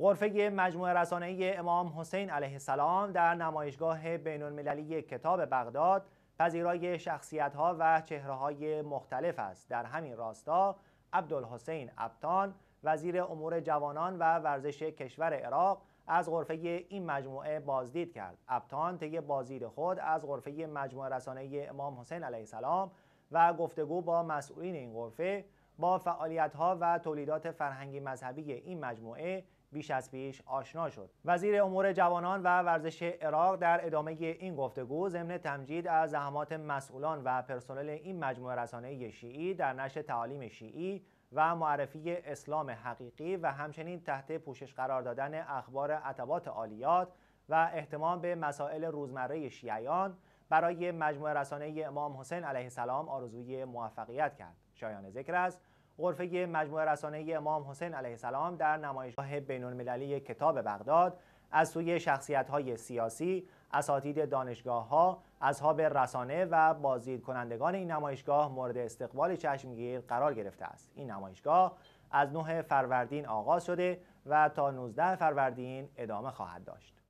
غرفه مجموعه رسانه امام حسین علیه السلام در نمایشگاه المللی کتاب بغداد پذیرای ها و های مختلف است در همین راستا عبدالحسین ابتان وزیر امور جوانان و ورزش کشور عراق از غرفه این مجموعه بازدید کرد ابتان طی بازدید خود از غرفه مجموعه رسانه امام حسین علیه السلام و گفتگو با مسئولین این غرفه با فعالیت ها و تولیدات فرهنگی مذهبی این مجموعه بیش از پیش آشنا شد وزیر امور جوانان و ورزش عراق در ادامه این گفتگو ضمن تمجید از زحمات مسئولان و پرسنل این مجموعه رسانه شیعی در نشر تعالیم شیعی و معرفی اسلام حقیقی و همچنین تحت پوشش قرار دادن اخبار عتبات عالیات و احتمام به مسائل روزمره شیعیان برای مجموعه رسانه امام حسین علیه السلام آرزوی موفقیت کرد شایان ذکر است غرفه مجموعه رسانه امام حسین علیه السلام در نمایشگاه بین المللی کتاب بغداد از سوی شخصیت های سیاسی، اساتید دانشگاه ها، اصحاب رسانه و بازدید کنندگان این نمایشگاه مورد استقبال چشمگیر قرار گرفته است. این نمایشگاه از 9 فروردین آغاز شده و تا 19 فروردین ادامه خواهد داشت.